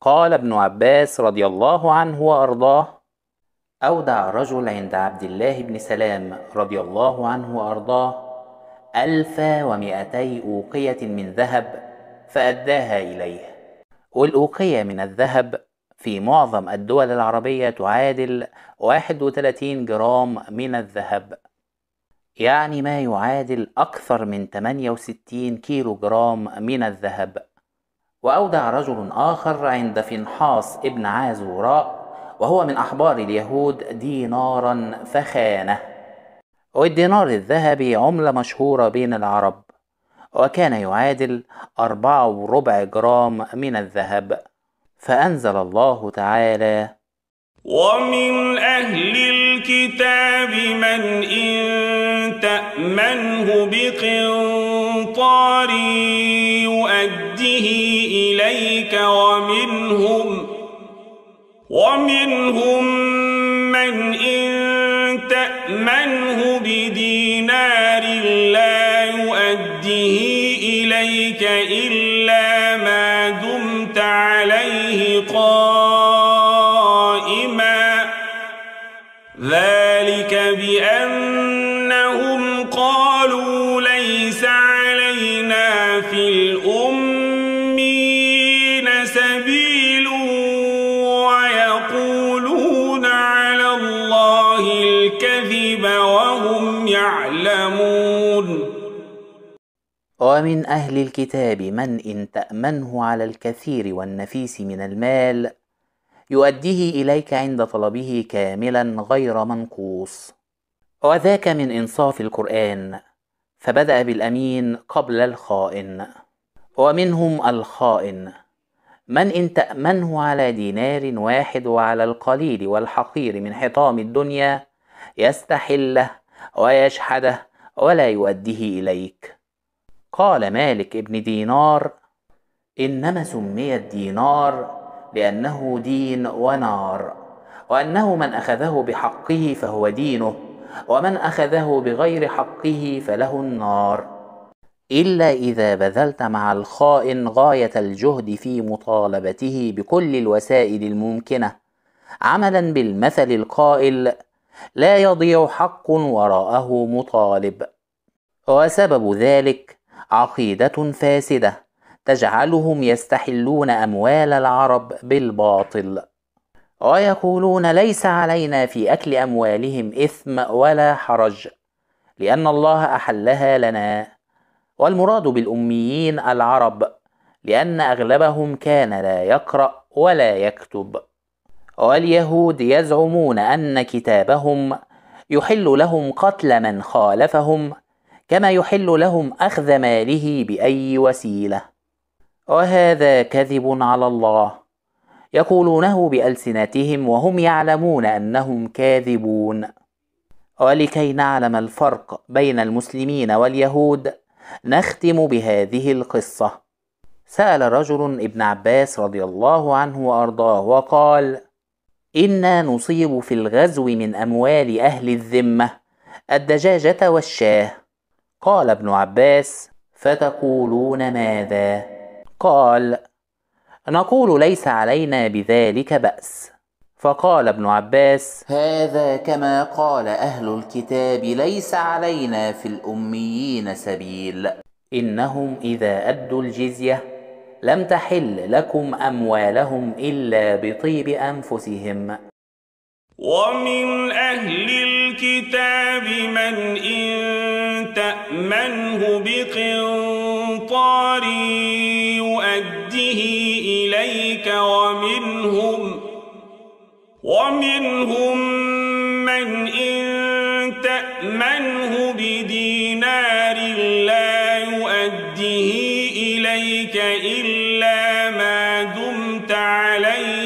قال ابن عباس رضي الله عنه وأرضاه أودع رجل عند عبد الله بن سلام رضي الله عنه وأرضاه ألف ومئتي أوقية من ذهب فأداها إليه والأوقية من الذهب في معظم الدول العربية تعادل 31 جرام من الذهب يعني ما يعادل أكثر من 68 كيلو جرام من الذهب وأودع رجل آخر عند فنحاص ابن عازوراء وهو من أحبار اليهود دينارا فخانه والدينار الذهبي عملة مشهورة بين العرب وكان يعادل أربعة وربع جرام من الذهب فأنزل الله تعالى ومن أهل الكتاب من إن تأمنه بقنطار يؤديه إليك ومنهم ومنهم من إن تأمنه بدينار لا يؤديه إليك إلا ما دمت عليه قائما ومن أهل الكتاب من إن تأمنه على الكثير والنفيس من المال يؤديه إليك عند طلبه كاملا غير منقوص وذاك من إنصاف القرآن فبدأ بالأمين قبل الخائن ومنهم الخائن من إن تأمنه على دينار واحد وعلى القليل والحقير من حطام الدنيا يستحله ويشحده ولا يؤديه إليك قال مالك ابن دينار انما سمي الدينار لانه دين ونار وانه من اخذه بحقه فهو دينه ومن اخذه بغير حقه فله النار الا اذا بذلت مع الخائن غايه الجهد في مطالبته بكل الوسائل الممكنه عملا بالمثل القائل لا يضيع حق وراءه مطالب وسبب ذلك عقيدة فاسدة تجعلهم يستحلون أموال العرب بالباطل ويقولون ليس علينا في أكل أموالهم إثم ولا حرج لأن الله أحلها لنا والمراد بالأميين العرب لأن أغلبهم كان لا يقرأ ولا يكتب واليهود يزعمون أن كتابهم يحل لهم قتل من خالفهم كما يحل لهم أخذ ماله بأي وسيلة وهذا كذب على الله يقولونه بألسنتهم وهم يعلمون أنهم كاذبون ولكي نعلم الفرق بين المسلمين واليهود نختم بهذه القصة سأل رجل ابن عباس رضي الله عنه وأرضاه وقال إنا نصيب في الغزو من أموال أهل الذمة الدجاجة والشاه قال ابن عباس فتقولون ماذا قال نقول ليس علينا بذلك باس فقال ابن عباس هذا كما قال اهل الكتاب ليس علينا في الاميين سبيل انهم اذا ادوا الجزيه لم تحل لكم اموالهم الا بطيب انفسهم ومن اهل الكتاب من ان يأمنه بقنطار يؤديه إليك ومنهم ومنهم من إن تأمنه بدينار لا يؤديه إليك إلا ما دمت عليه